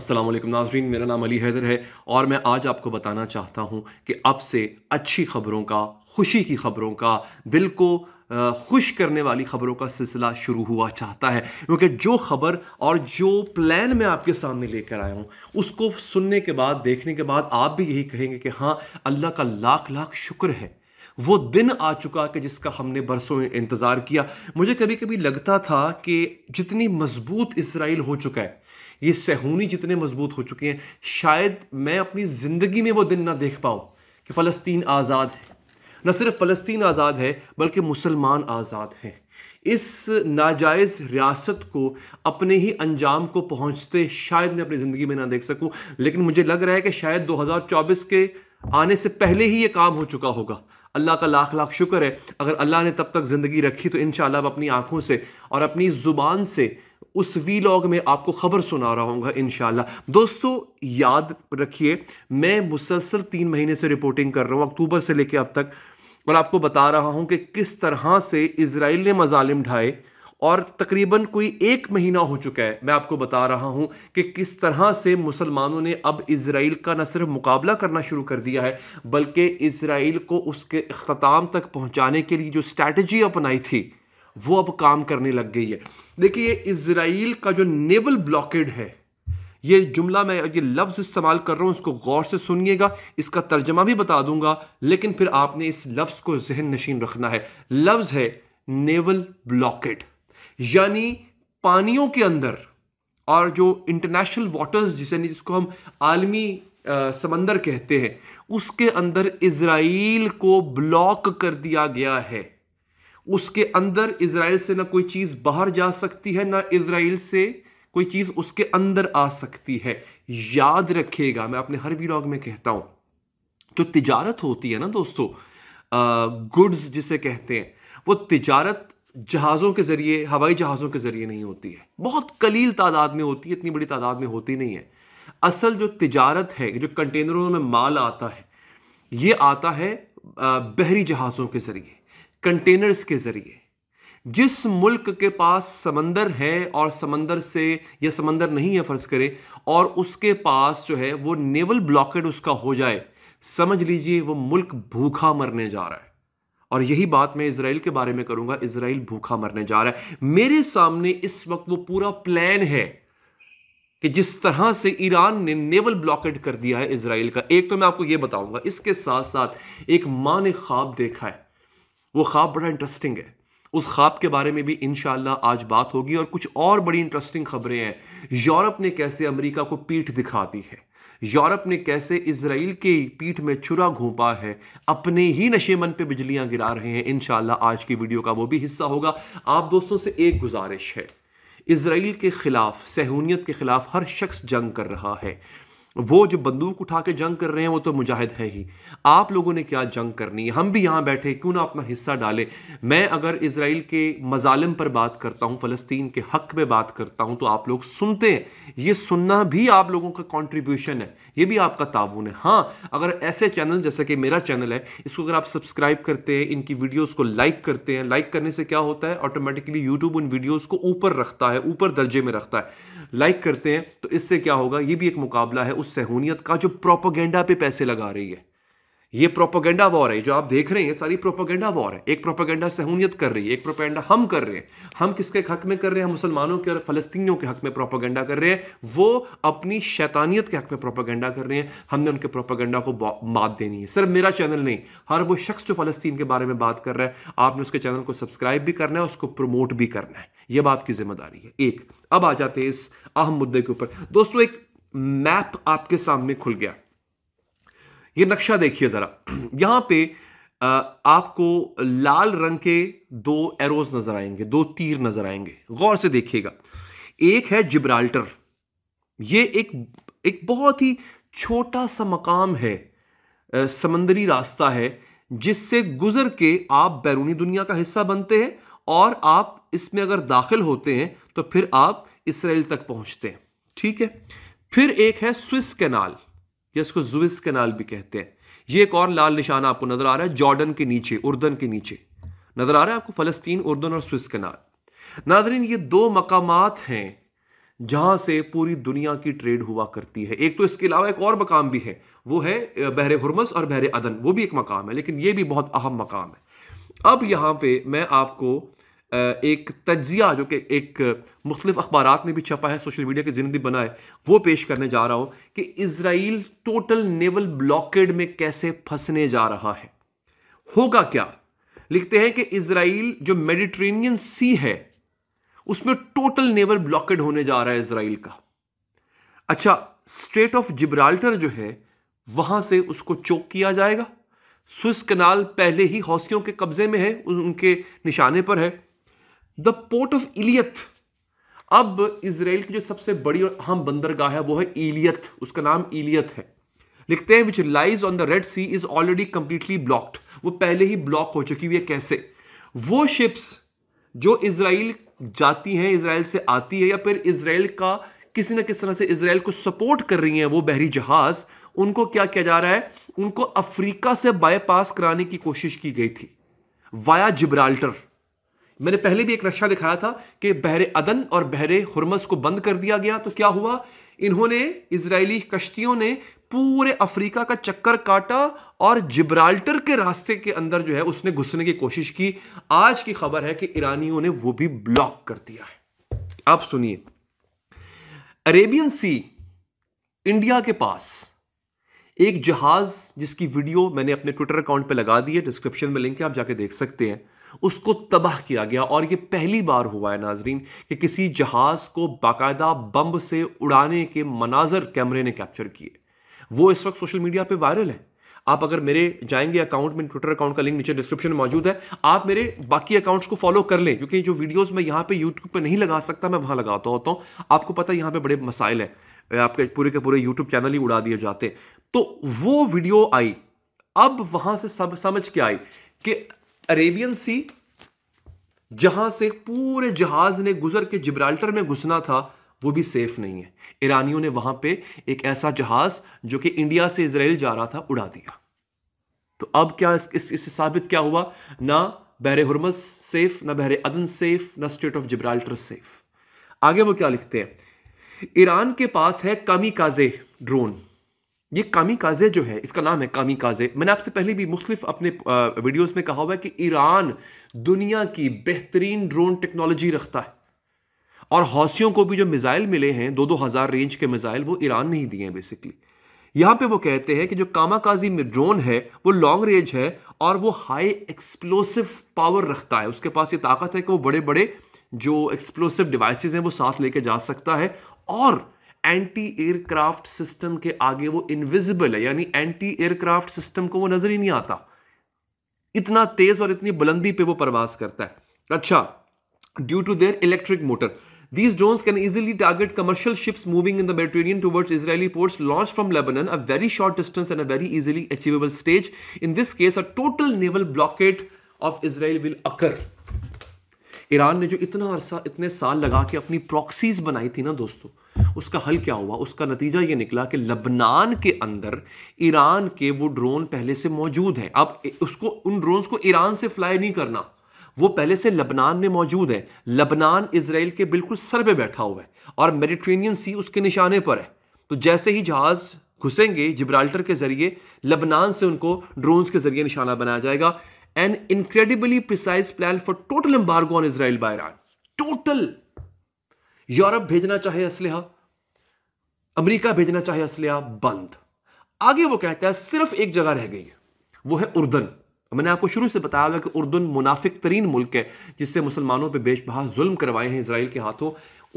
असलम नाजरीन मेरा नाम अली हैदर है और मैं आज आपको बताना चाहता हूँ कि अब से अच्छी खबरों का खुशी की खबरों का दिल को खुश करने वाली खबरों का सिलसिला शुरू हुआ चाहता है क्योंकि जो खबर और जो प्लान मैं आपके सामने लेकर आया हूँ उसको सुनने के बाद देखने के बाद आप भी यही कहेंगे कि हाँ अल्लाह का लाख लाख शुक्र है वो दिन आ चुका कि जिसका हमने बरसों इंतज़ार किया मुझे कभी कभी लगता था कि जितनी मजबूत इसराइल हो चुका है ये सहूनी जितने मजबूत हो चुके हैं शायद मैं अपनी ज़िंदगी में वो दिन ना देख पाऊँ कि फ़लस्तीन आज़ाद है न सिर्फ फ़लस्तीन आज़ाद है बल्कि मुसलमान आज़ाद हैं इस नाजायज़ रियासत को अपने ही अंजाम को पहुंचते शायद मैं अपनी ज़िंदगी में ना देख सकूं लेकिन मुझे लग रहा है कि शायद 2024 के आने से पहले ही ये काम हो चुका होगा अल्लाह का लाख लाख शुक्र है अगर अल्लाह ने तब तक ज़िंदगी रखी तो इन आप अपनी आँखों से और अपनी ज़ुबान से उस वीलॉग में आपको ख़बर सुना रहा हूँ इन दोस्तों याद रखिए मैं मुसलसल तीन महीने से रिपोर्टिंग कर रहा हूँ अक्टूबर से लेकर अब तक और आपको बता रहा हूँ कि किस तरह से इसराइल ने मजालिम ढाए और तकरीबन कोई एक महीना हो चुका है मैं आपको बता रहा हूँ कि किस तरह से मुसलमानों ने अब इसराइल का न सिर्फ मुकाबला करना शुरू कर दिया है बल्कि इसराइल को उसके अख्ताम तक पहुँचाने के लिए जो स्ट्रैटी अपनाई थी वो अब काम करने लग गई है देखिए ये इसराइल का जो नेवल ब्लॉकेड है ये जुमला मैं ये लफ्ज़ इस्तेमाल कर रहा हूँ इसको गौर से सुनिएगा इसका तर्जमा भी बता दूंगा लेकिन फिर आपने इस लफ्ज़ को जहन नशीन रखना है लफ्ज़ है नेवल ब्लॉकेट यानी पानियों के अंदर और जो इंटरनेशनल वाटर्स जिसे जिसको हम आलमी समंदर कहते हैं उसके अंदर इसराइल को ब्लॉक कर दिया गया है उसके अंदर इसराइल से ना कोई चीज़ बाहर जा सकती है ना इसराइल से कोई चीज़ उसके अंदर आ सकती है याद रखिएगा मैं अपने हर वीलॉग में कहता हूँ जो तो तिजारत होती है ना दोस्तों गुड्स जिसे कहते हैं वो तिजारत जहाज़ों के ज़रिए हवाई जहाज़ों के ज़रिए नहीं होती है बहुत कलील तादाद में होती है इतनी बड़ी तादाद में होती नहीं है असल जो तिजारत है जो कंटेनरों में माल आता है ये आता है बहरी जहाज़ों के ज़रिए कंटेनर्स के ज़रिए जिस मुल्क के पास समंदर है और समंदर से या समंदर नहीं है फ़र्ज़ करें और उसके पास जो है वो नेवल ब्लॉकेट उसका हो जाए समझ लीजिए वो मुल्क भूखा मरने जा रहा है और यही बात मैं इसराइल के बारे में करूंगा इसराइल भूखा मरने जा रहा है मेरे सामने इस वक्त वो पूरा प्लान है कि जिस तरह से ईरान ने नेवल ब्लॉकेट कर दिया है इसराइल का एक तो मैं आपको ये बताऊंगा इसके साथ साथ एक मां ने ख्वाब देखा है वो ख्वाब बड़ा इंटरेस्टिंग है उस ख्वाब के बारे में भी इन आज बात होगी और कुछ और बड़ी इंटरेस्टिंग खबरें हैं यूरोप ने कैसे अमेरिका को पीठ दिखा दी है यूरोप ने कैसे इसराइल के पीठ में छुरा घोंपा है अपने ही नशे मन पर बिजलियां गिरा रहे हैं इन आज की वीडियो का वो भी हिस्सा होगा आप दोस्तों से एक गुजारिश है इसराइल के ख़िलाफ़ सहूनियत के ख़िलाफ़ हर शख्स जंग कर रहा है वो जो बंदूक उठा के जंग कर रहे हैं वो तो मुजाहिद है ही आप लोगों ने क्या जंग करनी है हम भी यहाँ बैठे क्यों ना अपना हिस्सा डालें मैं अगर इसराइल के मजालम पर बात करता हूँ फ़लस्तीन के हक में बात करता हूँ तो आप लोग सुनते हैं ये सुनना भी आप लोगों का कॉन्ट्रीब्यूशन है ये भी आपका ताउन है हाँ अगर ऐसे चैनल जैसे कि मेरा चैनल है इसको अगर आप सब्सक्राइब करते हैं इनकी वीडियोज़ को लाइक करते हैं लाइक करने से क्या होता है ऑटोमेटिकली यूट्यूब उन वीडियोज़ को ऊपर रखता है ऊपर दर्जे में रखता है लाइक करते हैं तो इससे क्या होगा ये भी एक मुकाबला है उस सहूनियत का जो प्रोपोगेंडा पे पैसे लगा रही है ये प्रोपोगेंडा वॉर है जो आप देख रहे हैं ये सारी प्रोपोगेंडा वॉर है एक प्रोपोगेंडा सहूनियत कर रही है एक प्रोपोगेंडा हम कर रहे हैं हम किसके हक में कर रहे हैं हम मुसलमानों के और फलस्तियों के हक में प्रोपोगेंडा कर रहे हैं वो अपनी शैतानियत के हक में प्रोपोगेंडा कर रहे हैं हमने उनके प्रोपोगेंडा को मात देनी है सिर्फ मेरा चैनल नहीं हर वो शख्स जो फलस्तीन के बारे में बात कर रहा है आपने उसके चैनल को सब्सक्राइब भी करना है उसको प्रमोट भी करना है यह बात की जिम्मेदारी है एक अब आ जाते हैं इस अहम मुद्दे के ऊपर दोस्तों एक मैप आपके सामने खुल गया ये नक्शा देखिए ज़रा यहां पे आपको लाल रंग के दो एरोज नज़र आएंगे दो तीर नज़र आएंगे गौर से देखिएगा एक है जिब्राल्टर ये एक एक बहुत ही छोटा सा मकाम है समंदरी रास्ता है जिससे गुजर के आप बैरूनी दुनिया का हिस्सा बनते हैं और आप इसमें अगर दाखिल होते हैं तो फिर आप इसराइल तक पहुंचते हैं ठीक है फिर एक है स्विस कैनाल या इसको जुइस कनाल भी कहते हैं ये एक और लाल निशान आपको नज़र आ रहा है जॉर्डन के नीचे उर्दन के नीचे नज़र आ रहा है आपको फ़लस्तीन उर्दन और स्विस कैनाल नाजरीन ये दो मकाम हैं जहां से पूरी दुनिया की ट्रेड हुआ करती है एक तो इसके अलावा एक और मकाम भी है वो है बहरे हरमस और बहरे अदन वो भी एक मकाम है लेकिन ये भी बहुत अहम मकाम है अब यहां पे मैं आपको एक तजिया जो कि एक मुख्तलिफ अखबार में भी छपा है सोशल मीडिया के जिंदगी बनाए वो पेश करने जा रहा हूँ कि इसराइल टोटल नेवल ब्लॉकेड में कैसे फंसने जा रहा है होगा क्या लिखते हैं कि इसराइल जो मेडिट्रेनियन सी है उसमें टोटल नेवल ब्लॉकेड होने जा रहा है इसराइल का अच्छा स्टेट ऑफ जिब्राल्टर जो है वहां से उसको चोक किया जाएगा स्विस कनाल पहले ही हौसियों के कब्जे में है उनके निशाने पर है द पोर्ट ऑफ इलियत अब इसराइल की जो सबसे बड़ी और अहम बंदरगाह है वो है इलियत उसका नाम इलियत है लिखते हैं which lies on the Red Sea is already completely blocked वो पहले ही ब्लॉक हो चुकी हुई है कैसे वो शिप्स जो इसराइल जाती हैं इसराइल से आती है या फिर इसराइल का किसी ना किसी तरह से इसराइल को सपोर्ट कर रही हैं वो बहरी जहाज उनको क्या किया जा रहा है उनको अफ्रीका से बायपास कराने की कोशिश की गई थी वाया जिब्राल्टर मैंने पहले भी एक नक्शा दिखाया था कि बहरे अदन और बहरे हुरमस को बंद कर दिया गया तो क्या हुआ इन्होंने इसराइली कश्तियों ने पूरे अफ्रीका का चक्कर काटा और जिब्राल्टर के रास्ते के अंदर जो है उसने घुसने की कोशिश की आज की खबर है कि ईरानियों ने वो भी ब्लॉक कर दिया है आप सुनिए अरेबियन सी इंडिया के पास एक जहाज जिसकी वीडियो मैंने अपने ट्विटर अकाउंट पे लगा दी है डिस्क्रिप्शन में लिंक है आप जाके देख सकते हैं उसको तबाह किया गया और ये पहली बार हुआ है नाजरीन कि किसी जहाज़ को बाकायदा बम्ब से उड़ाने के मनाजर कैमरे ने कैप्चर किए वो इस वक्त सोशल मीडिया पे वायरल है आप अगर मेरे जाएंगे अकाउंट में ट्विटर अकाउंट का लिंक नीचे डिस्क्रिप्शन में मौजूद है आप मेरे बाकी अकाउंट्स को फॉलो कर लें क्योंकि जो वीडियोस मैं यहाँ पे यूट्यूब पे नहीं लगा सकता मैं वहाँ लगाता होता हूँ आपको पता है यहाँ पे बड़े मसाइल हैं आपके पूरे के पूरे यूट्यूब चैनल ही उड़ा दिए जाते तो वो वीडियो आई अब वहाँ से सब समझ के आई कि अरेबियन सी जहां से पूरे जहाज ने गुजर के जिब्राल्टर में घुसना था वो भी सेफ नहीं है ईरानियों ने वहां पे एक ऐसा जहाज जो कि इंडिया से इसराइल जा रहा था उड़ा दिया तो अब क्या इस, इस, साबित क्या हुआ ना बहरे हरमस सेफ ना बहरे अदन सेफ ना स्टेट ऑफ जिब्राल्टर सेफ आगे वो क्या लिखते हैं ईरान के पास है कमी काजे ड्रोन ये कामी काजे जो है इसका नाम है कामी काजे मैंने आपसे पहले भी मुख्तफ अपने वीडियोस में कहा हुआ है कि ईरान दुनिया की बेहतरीन ड्रोन टेक्नोलॉजी रखता है और हौसियों को भी जो मिज़ाइल मिले हैं दो दो हज़ार रेंज के मिज़ाइल वो ईरान ने ही दिए हैं बेसिकली यहाँ पे वो कहते हैं कि जो कामाकाजी में ड्रोन है वो लॉन्ग रेंज है और वो हाई एक्सप्लोसिव पावर रखता है उसके पास ये ताकत है कि वो बड़े बड़े जो एक्सप्लोसिव डिवाइसेस हैं वो साथ लेके जा सकता है और एंटी एयरक्राफ्ट सिस्टम के आगे वो इनविजिबल है यानी एंटी एयरक्राफ्ट सिस्टम को वो नजर ही नहीं आता इतना तेज और इतनी बुलंदी पे वो परवास करता है अच्छा due to their electric motor these drone can easily target commercial ships moving in the Mediterranean towards Israeli ports launch from Lebanon a very short distance and a very easily achievable stage in this case a total naval blockade of Israel will occur Iran ने जो इतना अरसा इतने साल लगा के अपनी proxies बनाई थी ना दोस्तों उसका हल क्या हुआ उसका नतीजा ये निकला कि लबनान के अंदर ईरान के वो ड्रोन पहले से मौजूद हैं अब उसको उन ड्रोन्स को ईरान से फ्लाई नहीं करना वो पहले से लबनान में मौजूद है लबनान इसराइल के बिल्कुल सर पर बैठा हुआ है और मेडिट्रेनियन सी उसके निशाने पर है तो जैसे ही जहाज़ घुसेंगे जिब्राल्टर के ज़रिए लबनान से उनको ड्रोन्स के ज़रिए निशाना बनाया जाएगा an incredibly precise plan for total embargo on Israel by total Europe भेजना चाहे असलहा अमेरिका भेजना चाहे असलहा बंद आगे वो कहता है सिर्फ एक जगह रह गई है वो है उर्दन मैंने आपको शुरू से बताया हुआ कि उर्दन मुनाफिक तरीन मुल्क है जिससे मुसलमानों पर बेशबहा जुल्म करवाए हैं इसराइल के हाथों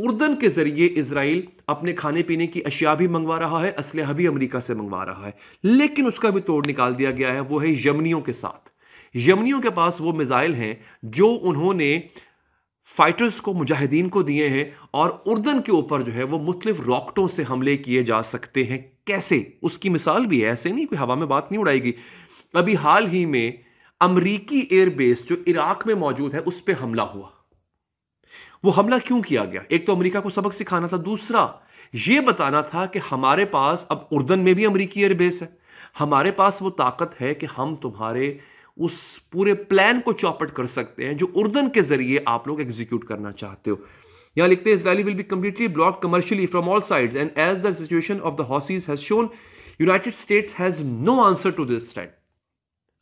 उर्दन के ज़रिए इसराइल अपने खाने पीने की अशिया भी मंगवा रहा है असलहा भी अमरीका से मंगवा रहा है लेकिन उसका भी तोड़ निकाल दिया गया है वो है यमनियों के साथ यमनियों के पास वो मिज़ाइल हैं जो उन्होंने फाइटर्स को मुजाहिदीन को दिए हैं और उर्दन के ऊपर जो है वो मुख्तलिफ रॉकटों से हमले किए जा सकते हैं कैसे उसकी मिसाल भी है ऐसे नहीं कोई हवा में बात नहीं उड़ाएगी अभी हाल ही में अमरीकी एयरबेस जो इराक में मौजूद है उस पर हमला हुआ वो हमला क्यों किया गया एक तो अमरीका को सबक सिखाना था दूसरा ये बताना था कि हमारे पास अब उर्दन में भी अमरीकी एयरबेस है हमारे पास वो ताकत है कि हम तुम्हारे उस पूरे प्लान को चौपट कर सकते हैं जो उर्दन के जरिए आप लोग एग्जीक्यूट करना चाहते हो यहां लिखते हैं Israeli will be completely block commercially from all side and as the situation of the Houthis has shown United States has no answer to this stand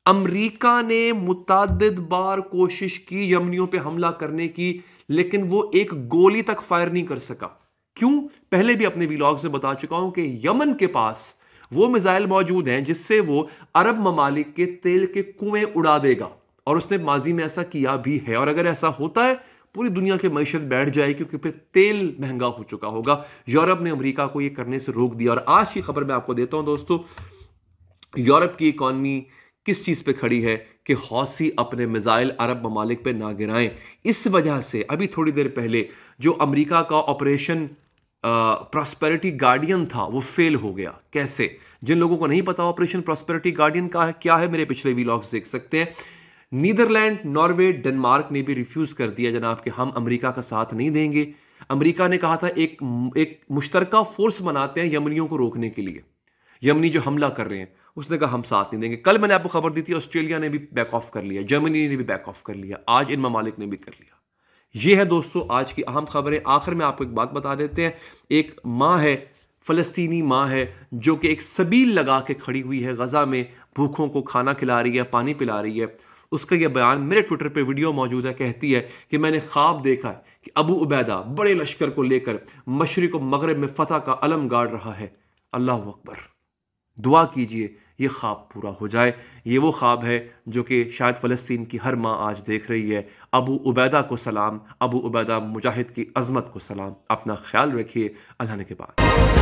America ने मुतद बार कोशिश की यमनियों पर हमला करने की लेकिन वो एक गोली तक फायर नहीं कर सका क्यों पहले भी अपने व्लॉग्स में बता चुका हूं कि यमन के पास वो मिसाइल मौजूद हैं जिससे वो अरब ममालिक के तेल के कुएं उड़ा देगा और उसने माजी में ऐसा किया भी है और अगर ऐसा होता है पूरी दुनिया के मीशत बैठ जाए क्योंकि फिर तेल महंगा हो चुका होगा यूरोप ने अमरीका को यह करने से रोक दिया और आज की खबर मैं आपको देता हूं दोस्तों यूरोप की इकॉनमी किस चीज़ पे खड़ी है कि हौसी अपने मिज़ाइल अरब ममालिक पे ना गिराएं इस वजह से अभी थोड़ी देर पहले जो अमेरिका का ऑपरेशन प्रॉस्पेरिटी गार्डियन था वो फेल हो गया कैसे जिन लोगों को नहीं पता ऑपरेशन प्रॉस्पेरिटी गार्डियन का है क्या है मेरे पिछले वीलॉग्स देख सकते हैं नीदरलैंड नॉर्वे डेनमार्क ने भी रिफ्यूज़ कर दिया जनाब कि हम अमेरिका का साथ नहीं देंगे अमेरिका ने कहा था एक एक मुश्तरका फोर्स बनाते हैं यमनियों को रोकने के लिए यमनी जो हमला कर रहे हैं उसने कहा हम साथ नहीं देंगे कल मैंने आपको खबर दी थी ऑस्ट्रेलिया ने भी बैक ऑफ कर लिया जर्मनी ने भी बैक ऑफ कर लिया आज इन ममालिक ने भी कर लिया ये है दोस्तों आज की अहम खबरें आखिर में आपको एक बात बता देते हैं एक माँ है फ़लस्तीनी माँ है जो कि एक सबील लगा के खड़ी हुई है गज़ा में भूखों को खाना खिला रही है पानी पिला रही है उसका यह बयान मेरे ट्विटर पे वीडियो मौजूद है कहती है कि मैंने ख्वाब देखा है कि अबू उबैदा बड़े लश्कर को लेकर मशरक़ मगरब में फतह का अलम गाड़ रहा है अल्लाह अकबर दुआ कीजिए ये ख्वाब पूरा हो जाए ये वो ख्वाब है जो कि शायद फ़लस्तीन की हर माँ आज देख रही है अबू उबैदा को सलाम अबू उबैदा मुजाहिद की अज़मत को सलाम अपना ख्याल रखिए अल्लाह के बाद